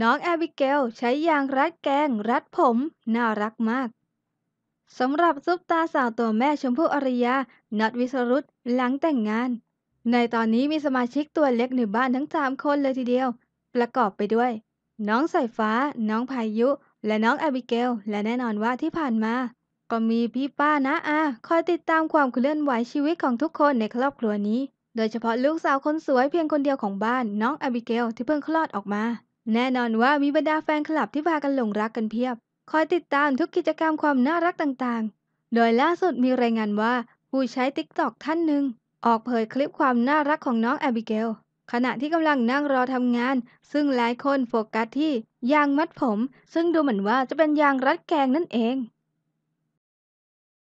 น้องแอบิเกล ใช้ยางรัดแกง รัดผม น่ารักมากสำหรับซุปตาสาวตัวแม่ชมพู่อริยานัดวิสรุตหลังแต่งงาน ในตอนนี้มีสมาชิกตัวเล็กในบ้านทั้งสามคนเลยทีเดียว ประกอบไปด้วย น้องสายฟ้า น้องพายุ และน้องแอบิเกล และแน่นอนว่าที่ผ่านมา ก็มีพี่ป้านะอาคอยติดตามความเคลื่อนไหวชีวิตของทุกคนในครอบครัวนี้ โดยเฉพาะลูกสาวคนสวยเพียงคนเดียวของบ้าน น้องแอบิเกลที่เพิ่งคลอดออกมาแน่นอนว่ามีบรรดาแฟนคลับที่พากันหลงรักกันเพียบ คอยติดตามทุกกิจกรรมความน่ารักต่างๆ โดยล่าสุดมีรายงานว่าผู้ใช้ติ๊กตอกท่านหนึ่งออกเผยคลิปความน่ารักของน้องแอบิเกลขณะที่กำลังนั่งรอทำงาน ซึ่งหลายคนโฟกัสที่ยางมัดผม ซึ่งดูเหมือนว่าจะเป็นยางรัดแกงนั่นเอง